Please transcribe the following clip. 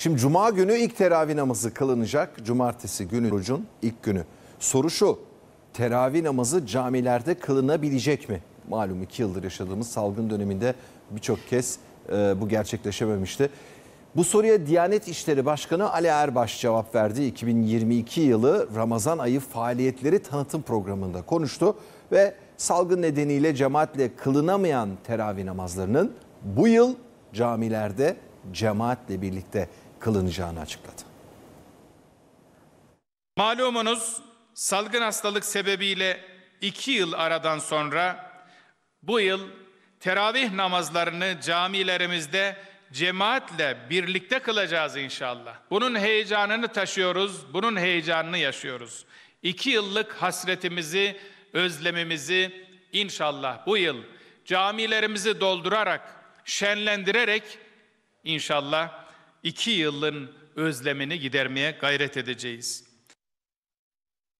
Şimdi cuma günü ilk teravih namazı kılınacak. Cumartesi günü orucun ilk günü. Soru şu teravih namazı camilerde kılınabilecek mi? Malum iki yıldır yaşadığımız salgın döneminde birçok kez e, bu gerçekleşememişti. Bu soruya Diyanet İşleri Başkanı Ali Erbaş cevap verdi. 2022 yılı Ramazan ayı faaliyetleri tanıtım programında konuştu ve salgın nedeniyle cemaatle kılınamayan teravih namazlarının bu yıl camilerde cemaatle birlikte kılınacağını açıkladı. Malumunuz salgın hastalık sebebiyle iki yıl aradan sonra bu yıl teravih namazlarını camilerimizde cemaatle birlikte kılacağız inşallah. Bunun heyecanını taşıyoruz, bunun heyecanını yaşıyoruz. İki yıllık hasretimizi, özlemimizi inşallah bu yıl camilerimizi doldurarak, şenlendirerek inşallah iki yılın özlemini gidermeye gayret edeceğiz.